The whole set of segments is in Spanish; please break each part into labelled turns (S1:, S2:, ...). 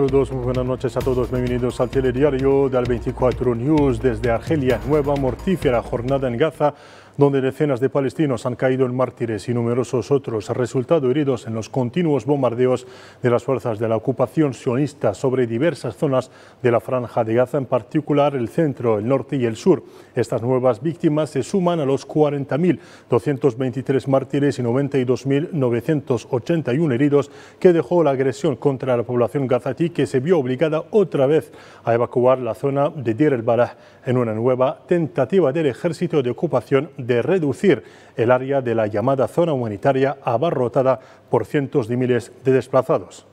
S1: Saludos, buenas noches a todos. Bienvenidos al telediario del 24 News desde Argelia. Nueva mortífera jornada en Gaza donde decenas de palestinos han caído en mártires y numerosos otros han resultado heridos en los continuos bombardeos de las fuerzas de la ocupación sionista sobre diversas zonas de la franja de Gaza, en particular el centro, el norte y el sur. Estas nuevas víctimas se suman a los 40.223 mártires y 92.981 heridos que dejó la agresión contra la población gazatí que se vio obligada otra vez a evacuar la zona de Deir el Baraj en una nueva tentativa del ejército de ocupación de reducir el área de la llamada zona humanitaria abarrotada por cientos de miles de desplazados.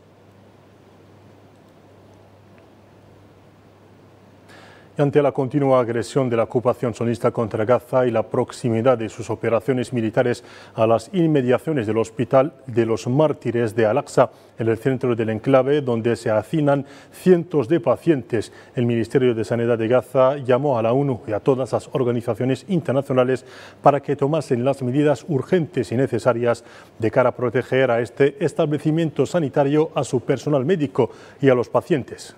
S1: ante la continua agresión de la ocupación sonista contra Gaza y la proximidad de sus operaciones militares a las inmediaciones del Hospital de los Mártires de Al-Aqsa, en el centro del enclave donde se hacinan cientos de pacientes, el Ministerio de Sanidad de Gaza llamó a la ONU y a todas las organizaciones internacionales para que tomasen las medidas urgentes y necesarias de cara a proteger a este establecimiento sanitario, a su personal médico y a los pacientes.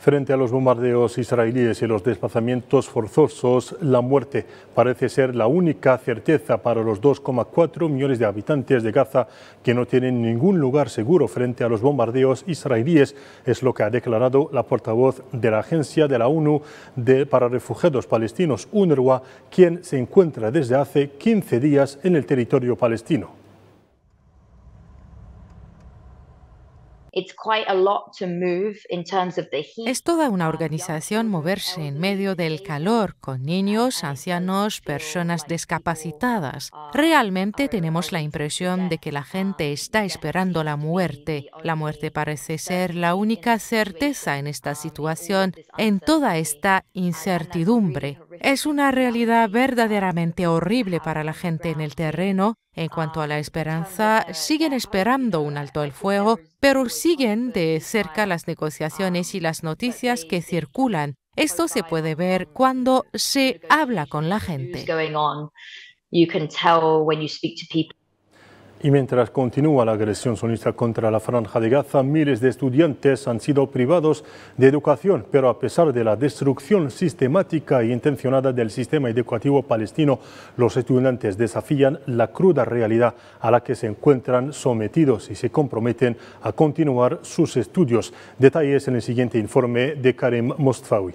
S1: Frente a los bombardeos israelíes y los desplazamientos forzosos, la muerte parece ser la única certeza para los 2,4 millones de habitantes de Gaza que no tienen ningún lugar seguro frente a los bombardeos israelíes, es lo que ha declarado la portavoz de la Agencia de la ONU de, para Refugiados Palestinos, UNRWA, quien se encuentra desde hace 15 días en el territorio palestino.
S2: Es toda una organización moverse en medio del calor con niños, ancianos, personas discapacitadas. Realmente tenemos la impresión de que la gente está esperando la muerte. La muerte parece ser la única certeza en esta situación, en toda esta incertidumbre. Es una realidad verdaderamente horrible para la gente en el terreno. En cuanto a la esperanza, siguen esperando un alto el fuego, pero siguen de cerca las negociaciones y las noticias que circulan. Esto se puede ver cuando se habla con la gente.
S1: Y mientras continúa la agresión sunista contra la franja de Gaza, miles de estudiantes han sido privados de educación, pero a pesar de la destrucción sistemática e intencionada del sistema educativo palestino, los estudiantes desafían la cruda realidad a la que se encuentran sometidos y se comprometen a continuar sus estudios. Detalles en el siguiente informe de Karim Mostfawi.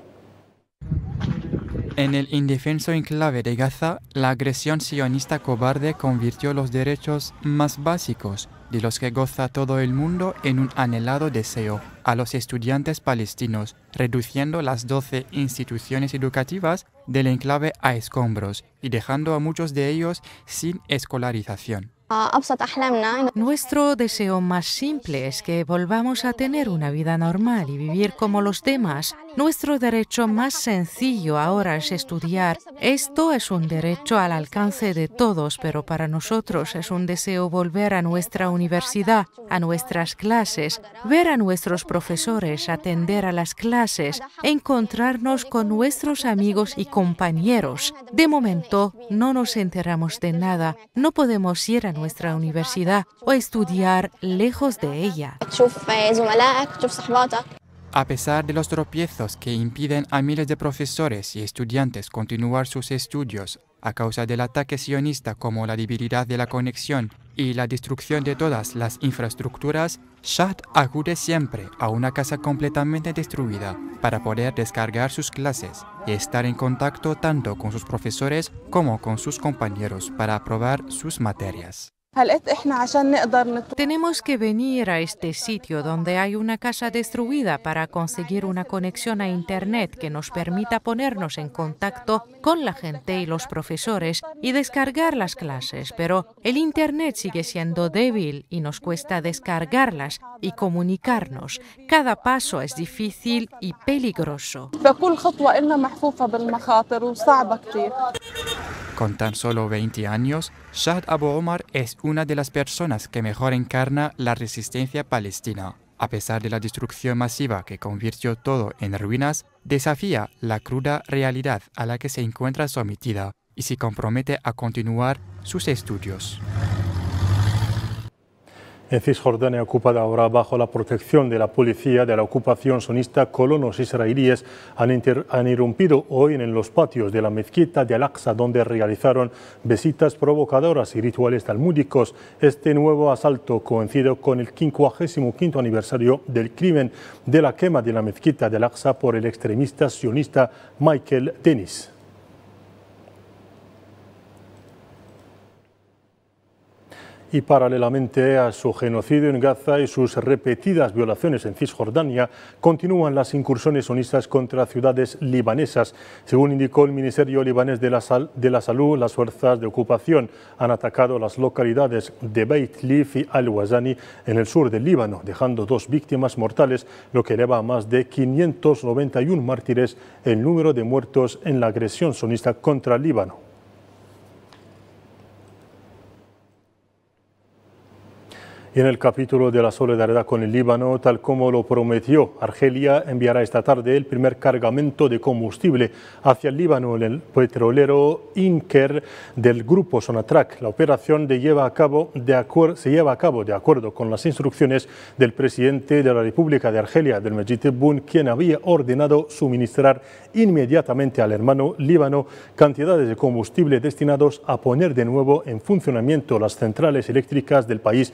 S3: En el indefenso enclave de Gaza, la agresión sionista cobarde convirtió los derechos más básicos de los que goza todo el mundo en un anhelado deseo a los estudiantes palestinos, reduciendo las 12 instituciones educativas del enclave a escombros y dejando a muchos de ellos sin escolarización.
S2: Nuestro deseo más simple es que volvamos a tener una vida normal y vivir como los demás, nuestro derecho más sencillo ahora es estudiar. Esto es un derecho al alcance de todos, pero para nosotros es un deseo volver a nuestra universidad, a nuestras clases, ver a nuestros profesores, atender a las clases, encontrarnos con nuestros amigos y compañeros. De momento no nos enteramos de nada, no podemos ir a nuestra universidad o estudiar lejos de ella.
S3: A pesar de los tropiezos que impiden a miles de profesores y estudiantes continuar sus estudios a causa del ataque sionista como la debilidad de la conexión y la destrucción de todas las infraestructuras, Shad acude siempre a una casa completamente destruida para poder descargar sus clases y estar en contacto tanto con sus profesores como con sus compañeros para aprobar sus materias.
S2: Tenemos que venir a este sitio donde hay una casa destruida para conseguir una conexión a Internet que nos permita ponernos en contacto con la gente y los profesores y descargar las clases. Pero el Internet sigue siendo débil y nos cuesta descargarlas y comunicarnos. Cada paso es difícil y peligroso.
S3: Con tan solo 20 años, Shah Abu Omar es una de las personas que mejor encarna la resistencia palestina. A pesar de la destrucción masiva que convirtió todo en ruinas, desafía la cruda realidad a la que se encuentra sometida y se compromete a continuar sus estudios.
S1: En Cisjordania ocupada ahora bajo la protección de la policía de la ocupación sonista, colonos israelíes han, han irrumpido hoy en los patios de la mezquita de Al-Aqsa, donde realizaron visitas provocadoras y rituales talmúdicos. Este nuevo asalto coincide con el 55 aniversario del crimen de la quema de la mezquita de Al-Aqsa por el extremista sionista Michael Dennis. y paralelamente a su genocidio en Gaza y sus repetidas violaciones en Cisjordania, continúan las incursiones sonistas contra ciudades libanesas. Según indicó el Ministerio libanés de la, Salud, las fuerzas de ocupación han atacado las localidades de Beit Lif y Al-Wazani en el sur del Líbano, dejando dos víctimas mortales, lo que eleva a más de 591 mártires el número de muertos en la agresión sonista contra Líbano. en el capítulo de la solidaridad con el Líbano, tal como lo prometió, Argelia enviará esta tarde el primer cargamento de combustible hacia el Líbano, en el petrolero Inker del grupo Sonatrach. La operación lleva a cabo de se lleva a cabo de acuerdo con las instrucciones del presidente de la República de Argelia, del Mejid bun quien había ordenado suministrar inmediatamente al hermano Líbano cantidades de combustible destinados a poner de nuevo en funcionamiento las centrales eléctricas del país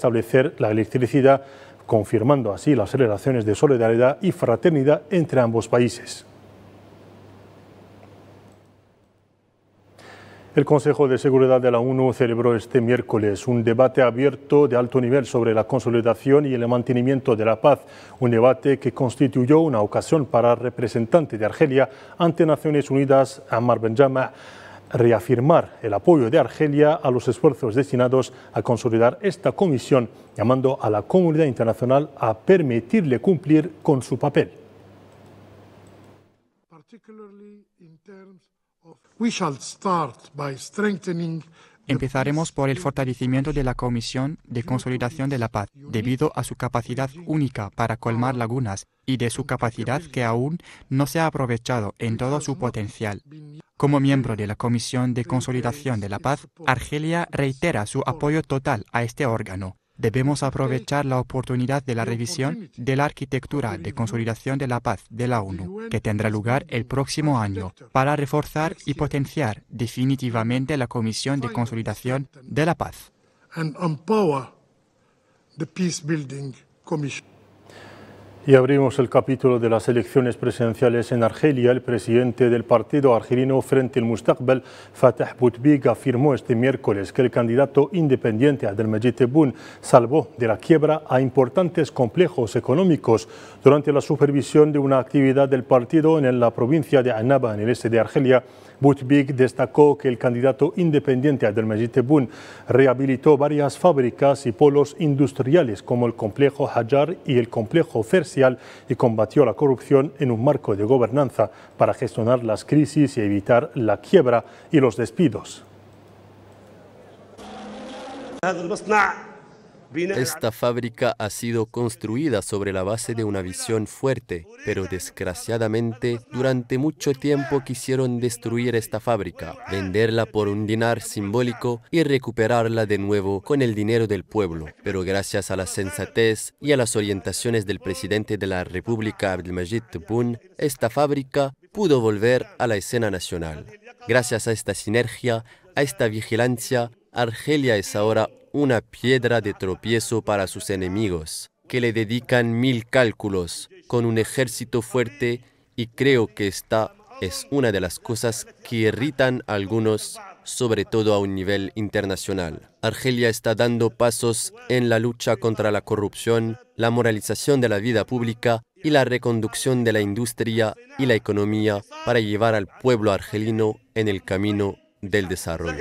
S1: establecer la electricidad, confirmando así las relaciones de solidaridad y fraternidad entre ambos países. El Consejo de Seguridad de la ONU celebró este miércoles un debate abierto de alto nivel sobre la consolidación y el mantenimiento de la paz, un debate que constituyó una ocasión para el representante de Argelia ante Naciones Unidas, Ammar Benjama, reafirmar el apoyo de Argelia a los esfuerzos destinados a consolidar esta comisión, llamando a la comunidad internacional a permitirle cumplir con su papel.
S3: Empezaremos por el fortalecimiento de la Comisión de Consolidación de la Paz, debido a su capacidad única para colmar lagunas y de su capacidad que aún no se ha aprovechado en todo su potencial. Como miembro de la Comisión de Consolidación de la Paz, Argelia reitera su apoyo total a este órgano Debemos aprovechar la oportunidad de la revisión de la arquitectura de consolidación de la paz de la ONU, que tendrá lugar el próximo año, para reforzar y potenciar definitivamente la Comisión de Consolidación de la Paz.
S1: Y abrimos el capítulo de las elecciones presidenciales en Argelia. El presidente del partido argelino Frente al Mustaqbel, Fatah Butbig, afirmó este miércoles que el candidato independiente Abdelmajid Tebboune salvó de la quiebra a importantes complejos económicos durante la supervisión de una actividad del partido en la provincia de Annaba, en el este de Argelia. Butbig destacó que el candidato independiente Abdelmajid Tebboune rehabilitó varias fábricas y polos industriales como el complejo Hajar y el complejo Fersi y combatió la corrupción en un marco de gobernanza para gestionar las crisis y evitar la quiebra y los despidos.
S4: Esta fábrica ha sido construida sobre la base de una visión fuerte, pero desgraciadamente durante mucho tiempo quisieron destruir esta fábrica, venderla por un dinar simbólico y recuperarla de nuevo con el dinero del pueblo. Pero gracias a la sensatez y a las orientaciones del presidente de la República Abdelmajid Tebboune, esta fábrica pudo volver a la escena nacional. Gracias a esta sinergia, a esta vigilancia, Argelia es ahora una piedra de tropiezo para sus enemigos, que le dedican mil cálculos con un ejército fuerte y creo que esta es una de las cosas que irritan a algunos, sobre todo a un nivel internacional. Argelia está dando pasos en la lucha contra la corrupción, la moralización de la vida pública y la reconducción de la industria y la economía para llevar al pueblo argelino en el camino del desarrollo.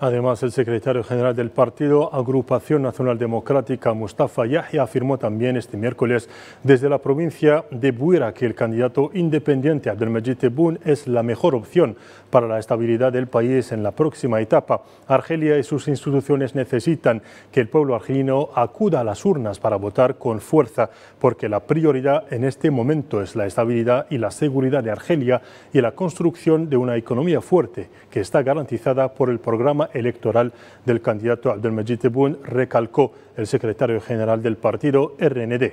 S4: Además, el secretario general
S1: del partido Agrupación Nacional Democrática, Mustafa Yahya, afirmó también este miércoles desde la provincia de Buira que el candidato independiente Abdelmajid Tebboune es la mejor opción para la estabilidad del país en la próxima etapa. Argelia y sus instituciones necesitan que el pueblo argelino acuda a las urnas para votar con fuerza, porque la prioridad en este momento es la estabilidad y la seguridad de Argelia y la construcción de una economía fuerte que está garantizada por el programa electoral del candidato Abdelmajid Tebboune, recalcó el secretario general del partido RND.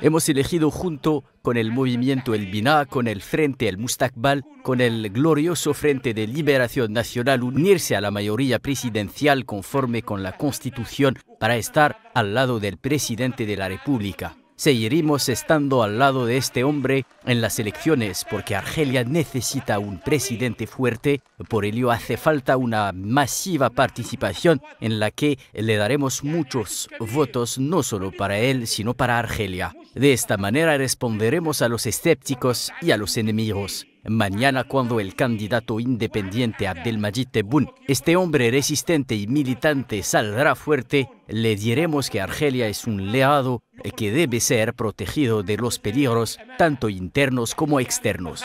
S5: Hemos elegido junto con el movimiento El Biná, con el Frente El Mustakbal, con el glorioso Frente de Liberación Nacional, unirse a la mayoría presidencial conforme con la Constitución para estar al lado del presidente de la República seguiremos estando al lado de este hombre en las elecciones porque Argelia necesita un presidente fuerte, por ello hace falta una masiva participación en la que le daremos muchos votos no solo para él, sino para Argelia. De esta manera responderemos a los escépticos y a los enemigos. Mañana cuando el candidato independiente Abdelmajid Tebboune, este hombre resistente y militante, saldrá fuerte, le diremos que Argelia es un leado que debe ser protegido de los peligros, tanto internos como externos.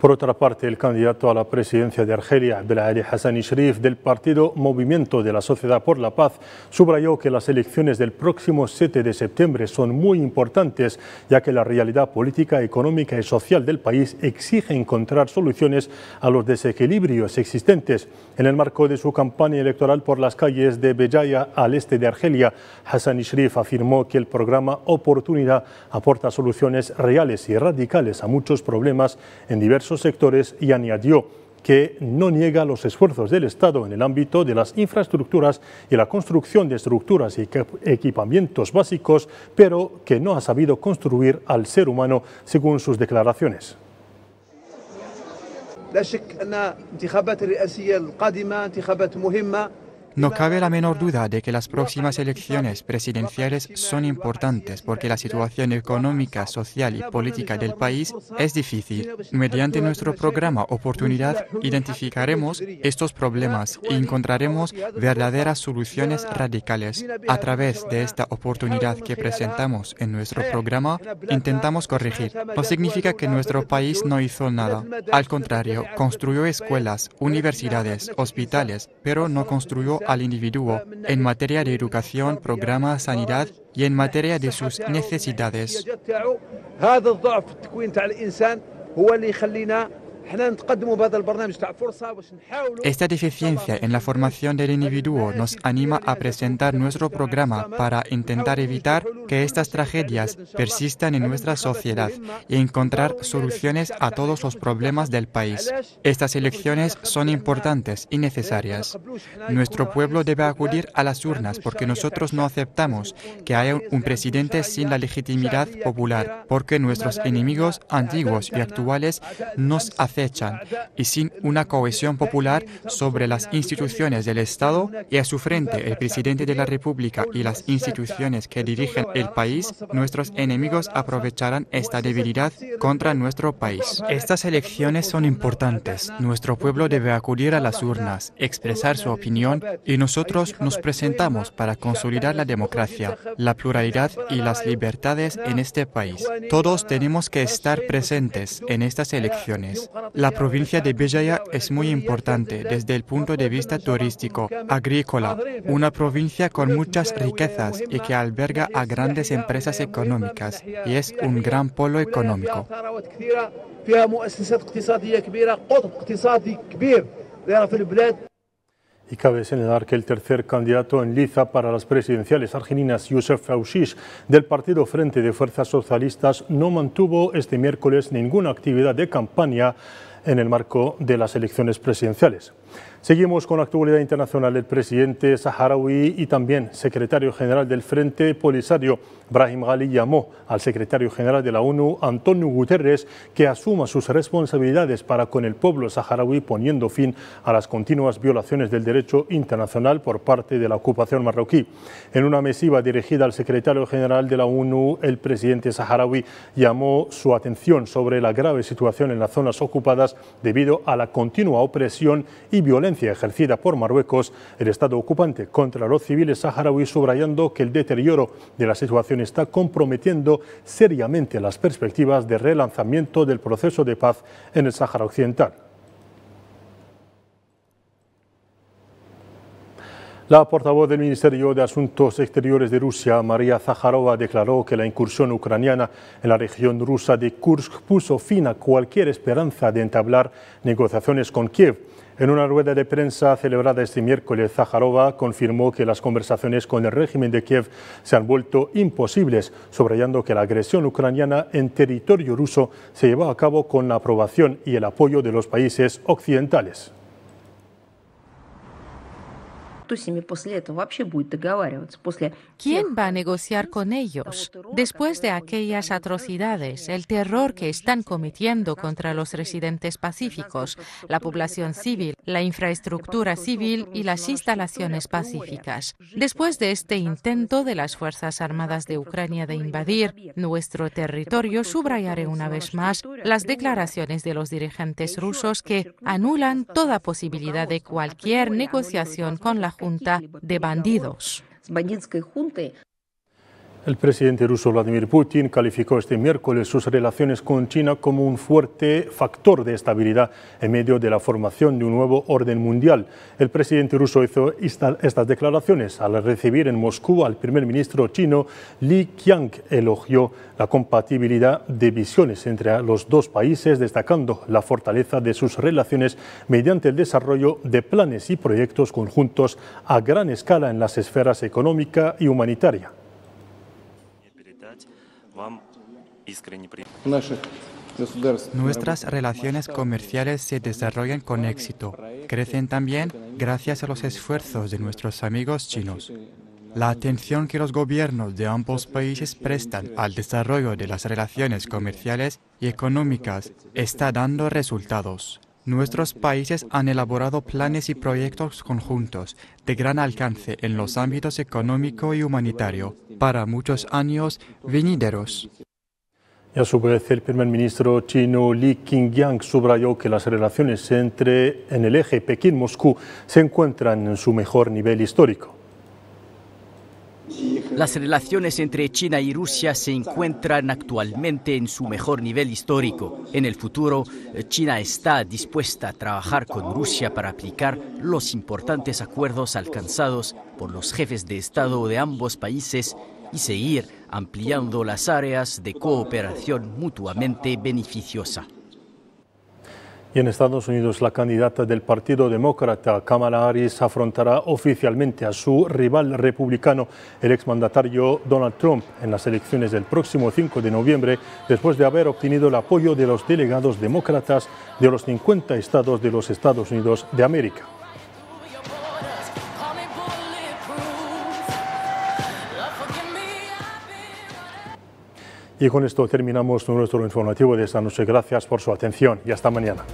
S5: Por otra parte, el
S1: candidato a la presidencia de Argelia, Abdelali Hassani Sharif, del partido Movimiento de la Sociedad por la Paz, subrayó que las elecciones del próximo 7 de septiembre son muy importantes, ya que la realidad política, económica y social del país exige encontrar soluciones a los desequilibrios existentes. En el marco de su campaña electoral por las calles de Bellaya, al este de Argelia, Hassani Ishrif afirmó que el programa Oportunidad aporta soluciones reales y radicales a muchos problemas en diversos sectores y añadió que no niega los esfuerzos del Estado en el ámbito de las infraestructuras y la construcción de estructuras y equipamientos básicos, pero que no ha sabido construir al ser humano, según sus declaraciones.
S3: No cabe la menor duda de que las próximas elecciones presidenciales son importantes porque la situación económica, social y política del país es difícil. Mediante nuestro programa Oportunidad identificaremos estos problemas y e encontraremos verdaderas soluciones radicales. A través de esta oportunidad que presentamos en nuestro programa, intentamos corregir. No significa que nuestro país no hizo nada. Al contrario, construyó escuelas, universidades, hospitales, pero no construyó al individuo en materia de educación, programa, sanidad y en materia de sus necesidades. Esta deficiencia en la formación del individuo nos anima a presentar nuestro programa para intentar evitar que estas tragedias persistan en nuestra sociedad y encontrar soluciones a todos los problemas del país. Estas elecciones son importantes y necesarias. Nuestro pueblo debe acudir a las urnas porque nosotros no aceptamos que haya un presidente sin la legitimidad popular, porque nuestros enemigos antiguos y actuales nos aceptan y sin una cohesión popular sobre las instituciones del Estado y a su frente el presidente de la República y las instituciones que dirigen el país, nuestros enemigos aprovecharán esta debilidad contra nuestro país. Estas elecciones son importantes. Nuestro pueblo debe acudir a las urnas, expresar su opinión y nosotros nos presentamos para consolidar la democracia, la pluralidad y las libertades en este país. Todos tenemos que estar presentes en estas elecciones. La provincia de Bejaia es muy importante desde el punto de vista turístico, agrícola, una provincia con muchas riquezas y que alberga a grandes empresas económicas y es un gran polo económico.
S1: Y cabe señalar que el tercer candidato en liza para las presidenciales argentinas, Youssef Fauchish, del partido Frente de Fuerzas Socialistas, no mantuvo este miércoles ninguna actividad de campaña en el marco de las elecciones presidenciales. Seguimos con la actualidad internacional. El presidente saharaui y también secretario general del Frente Polisario, Brahim Ghali, llamó al secretario general de la ONU, Antonio Guterres, que asuma sus responsabilidades para con el pueblo saharaui, poniendo fin a las continuas violaciones del derecho internacional por parte de la ocupación marroquí. En una mesiva dirigida al secretario general de la ONU, el presidente saharaui llamó su atención sobre la grave situación en las zonas ocupadas debido a la continua opresión y violencia ejercida por Marruecos, el Estado ocupante, contra los civiles saharauis, subrayando que el deterioro de la situación está comprometiendo seriamente las perspectivas de relanzamiento del proceso de paz en el Sáhara Occidental. La portavoz del Ministerio de Asuntos Exteriores de Rusia, María Zaharova, declaró que la incursión ucraniana en la región rusa de Kursk puso fin a cualquier esperanza de entablar negociaciones con Kiev. En una rueda de prensa celebrada este miércoles, Zaharova confirmó que las conversaciones con el régimen de Kiev se han vuelto imposibles, subrayando que la agresión ucraniana en territorio ruso se llevó a cabo con la aprobación y el apoyo de los países occidentales.
S2: ¿Quién va a negociar con ellos? Después de aquellas atrocidades, el terror que están cometiendo contra los residentes pacíficos, la población civil, la infraestructura civil y las instalaciones pacíficas. Después de este intento de las Fuerzas Armadas de Ucrania de invadir nuestro territorio, subrayaré una vez más las declaraciones de los dirigentes rusos que anulan toda posibilidad de cualquier negociación con la junta de bandidos.
S1: El presidente ruso Vladimir Putin calificó este miércoles sus relaciones con China como un fuerte factor de estabilidad en medio de la formación de un nuevo orden mundial. El presidente ruso hizo estas declaraciones al recibir en Moscú al primer ministro chino Li Qiang. Elogió la compatibilidad de visiones entre los dos países, destacando la fortaleza de sus relaciones mediante el desarrollo de planes y proyectos conjuntos a gran escala en las esferas económica y humanitaria. Nuestras
S3: relaciones comerciales se desarrollan con éxito. Crecen también gracias a los esfuerzos de nuestros amigos chinos. La atención que los gobiernos de ambos países prestan al desarrollo de las relaciones comerciales y económicas está dando resultados. Nuestros países han elaborado planes y proyectos conjuntos de gran alcance en los ámbitos económico y humanitario para muchos años venideros.
S1: Y a su vez, el primer ministro chino Li Qingyang subrayó que las relaciones entre en el eje Pekín-Moscú se encuentran en su mejor nivel histórico.
S5: Las relaciones entre China y Rusia se encuentran actualmente en su mejor nivel histórico. En el futuro, China está dispuesta a trabajar con Rusia para aplicar los importantes acuerdos alcanzados por los jefes de Estado de ambos países y seguir ampliando las áreas de cooperación mutuamente beneficiosa.
S1: Y en Estados Unidos, la candidata del Partido Demócrata, Kamala Harris, afrontará oficialmente a su rival republicano, el exmandatario Donald Trump, en las elecciones del próximo 5 de noviembre, después de haber obtenido el apoyo de los delegados demócratas de los 50 estados de los Estados Unidos de América. Y con esto terminamos nuestro informativo de esta noche. Gracias por su atención y hasta mañana.